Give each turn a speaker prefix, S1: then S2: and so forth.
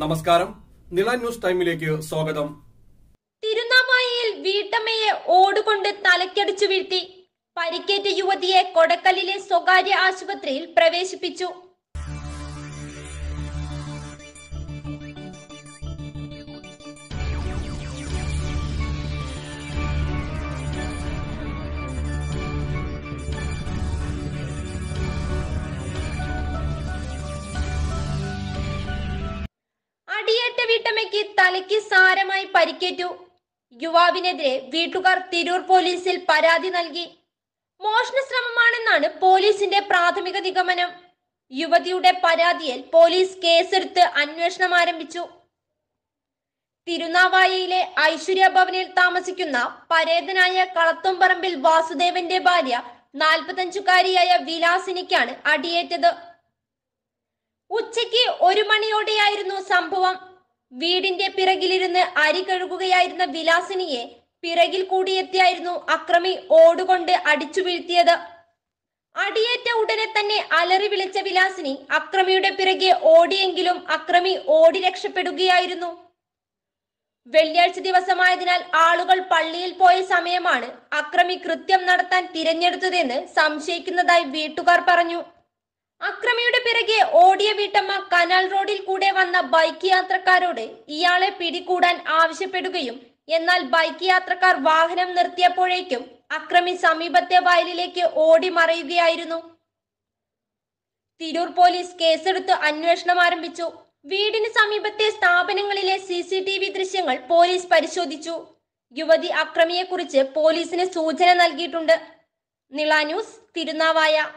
S1: നമസ്കാരം നിള ന്യൂസ് ടൈമിലേക്ക് സ്വാഗതം തിരുനാവായയിൽ വീട്ടമ്മയെ ഓടുകൊണ്ട് തലക്കടിച്ചു വീഴ്ത്തി പരിക്കേറ്റ യുവതിയെ കൊടക്കലിലെ സ്വകാര്യ ആശുപത്രിയിൽ പ്രവേശിപ്പിച്ചു പതിനെട്ട് വീട്ടമ്മയ്ക്ക് തലയ്ക്ക് സാരമായി പരിക്കേറ്റു യുവാവിനെതിരെ വീട്ടുകാർ തിരൂർ പോലീസിൽ പരാതി നൽകി മോഷണ ശ്രമമാണെന്നാണ് പോലീസിന്റെ പ്രാഥമിക നിഗമനം യുവതിയുടെ പരാതിയിൽ പോലീസ് കേസെടുത്ത് അന്വേഷണം ആരംഭിച്ചു തിരുനാവായയിലെ ഐശ്വര്യ ഭവനിൽ താമസിക്കുന്ന പരേതനായ കളത്തുംപറമ്പിൽ വാസുദേവന്റെ ഭാര്യ നാൽപ്പത്തഞ്ചുകാരിയായ വിലാസിനിക്കാണ് അടിയേറ്റത് ഉച്ചയ്ക്ക് ഒരു മണിയോടെയായിരുന്നു സംഭവം വീടിന്റെ പിറകിലിരുന്ന് അരി കഴുകുകയായിരുന്ന വിലാസിനിയെ പിറകിൽ കൂടിയെത്തിയായിരുന്നു അക്രമി ഓടുകൊണ്ട് അടിച്ചു വീഴ്ത്തിയത് അടിയേറ്റ ഉടനെ തന്നെ അലറി വിളിച്ച വിലാസിനി അക്രമിയുടെ പിറകെ ഓടിയെങ്കിലും അക്രമി ഓടി രക്ഷപ്പെടുകയായിരുന്നു വെള്ളിയാഴ്ച ദിവസമായതിനാൽ ആളുകൾ പള്ളിയിൽ പോയ സമയമാണ് അക്രമി കൃത്യം നടത്താൻ തിരഞ്ഞെടുത്തതെന്ന് സംശയിക്കുന്നതായി വീട്ടുകാർ പറഞ്ഞു അക്രമിയുടെ പിറകെ ഓടിയ വീട്ടമ്മ കനാൽ റോഡിൽ കൂടെ വന്ന ബൈക്ക് യാത്രക്കാരോട് ഇയാളെ പിടികൂടാൻ ആവശ്യപ്പെടുകയും എന്നാൽ ബൈക്ക് യാത്രക്കാർ വാഹനം നിർത്തിയപ്പോഴേക്കും അക്രമി സമീപത്തെ വയലിലേക്ക് ഓടി മറയുകയായിരുന്നു തിരൂർ പോലീസ് കേസെടുത്ത് അന്വേഷണം ആരംഭിച്ചു വീടിന് സമീപത്തെ സ്ഥാപനങ്ങളിലെ സി സി ടി വി ദൃശ്യങ്ങൾ പോലീസ് പരിശോധിച്ചു യുവതി അക്രമിയെക്കുറിച്ച് പോലീസിന് സൂചന നൽകിയിട്ടുണ്ട് നിള ന്യൂസ് തിരുനാവായ